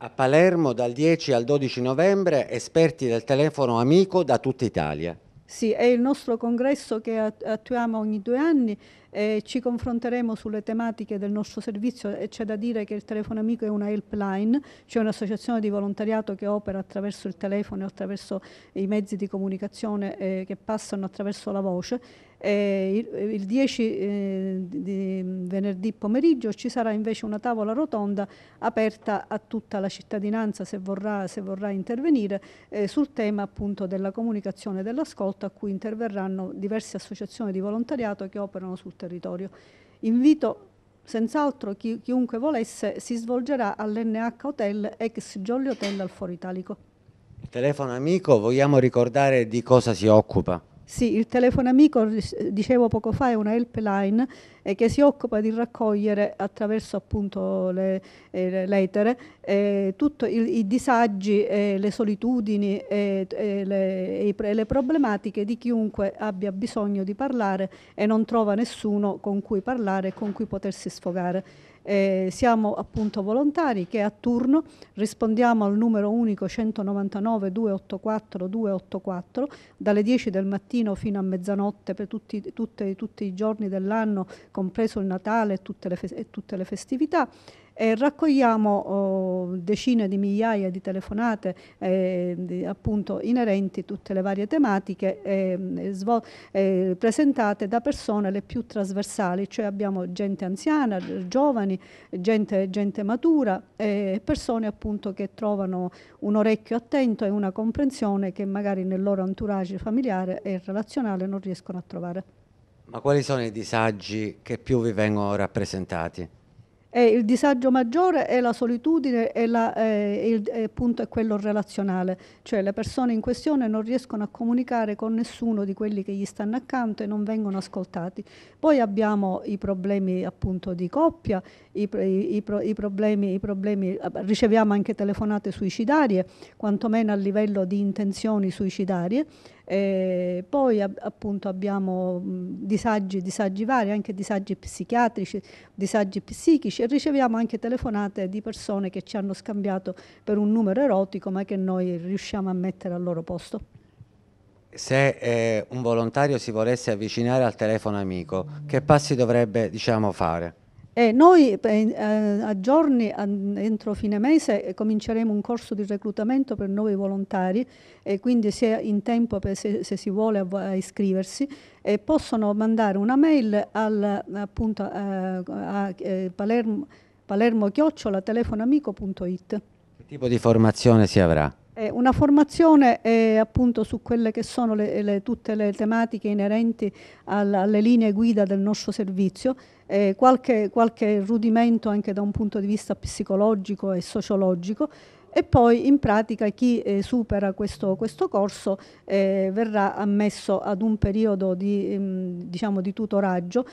A Palermo dal 10 al 12 novembre esperti del telefono amico da tutta Italia. Sì, è il nostro congresso che attuiamo ogni due anni e ci confronteremo sulle tematiche del nostro servizio e c'è da dire che il telefono amico è una helpline, cioè un'associazione di volontariato che opera attraverso il telefono, e attraverso i mezzi di comunicazione eh, che passano attraverso la voce. Eh, il, il, 10 eh, di, venerdì pomeriggio. Ci sarà invece una tavola rotonda aperta a tutta la cittadinanza se vorrà, se vorrà intervenire eh, sul tema appunto della comunicazione e dell'ascolto a cui interverranno diverse associazioni di volontariato che operano sul territorio. Invito Senz'altro chi, chiunque volesse si svolgerà all'NH Hotel, ex Jolly Hotel al Foro Italico. Telefono amico, vogliamo ricordare di cosa si occupa? Sì, il telefono amico, dicevo poco fa, è una helpline eh, che si occupa di raccogliere attraverso appunto le, eh, l'etere eh, tutti i disagi, eh, le solitudini eh, eh, e le, le, problematiche di chiunque abbia bisogno di parlare e non trova nessuno con cui parlare e con cui potersi sfogare. Eh, siamo appunto volontari che a turno rispondiamo al numero unico 199 284 284 dalle 10 del mattino mattino fino a mezzanotte per tutti, tutte, tutti i giorni dell'anno, compreso il Natale e tutte le, fe- e tutte le festività e raccogliamo eh, decine di migliaia di telefonate eh, di, appunto inerenti tutte le varie tematiche eh, presentate da persone le più trasversali, cioè abbiamo gente anziana, giovani, gente, gente matura, persone appunto che trovano un orecchio attento e una comprensione che magari nel loro entourage familiare e relazionale non riescono a trovare. Ma quali sono i disagi che più vi vengono rappresentati? E il disagio maggiore è la solitudine e, la, eh, il, eh, è quello relazionale, cioè le persone in questione non riescono a comunicare con nessuno di quelli che gli stanno accanto e non vengono ascoltati. Poi abbiamo i problemi appunto di coppia, i, i, i, problemi, i problemi, ah, riceviamo anche telefonate suicidarie, quantomeno a livello di intenzioni suicidarie eh, poi ab- appunto abbiamo mh, disagi, disagi vari, anche disagi psichiatrici, disagi psichici e riceviamo anche telefonate di persone che ci hanno scambiato per un numero erotico ma che noi riusciamo a mettere al loro posto. Se eh, un volontario si volesse avvicinare al telefono amico, che passi dovrebbe diciamo, fare? E noi eh, a giorni, a, entro fine mese, eh, cominceremo un corso di reclutamento per nuovi volontari e quindi se in tempo, per, se, se, si vuole, a, a eh, iscriversi, eh, possono mandare una mail al, appunto, eh, a, a palermo, palermo-telefonamico.it. Che tipo di formazione si avrà? Eh, una formazione eh, appunto su quelle che sono le, le, tutte le tematiche inerenti alla, alle linee guida del nostro servizio, eh, qualche, qualche rudimento anche da un punto di vista psicologico e sociologico, e poi in pratica chi eh, supera questo, questo corso eh, verrà ammesso ad un periodo di, mm, diciamo, di tutoraggio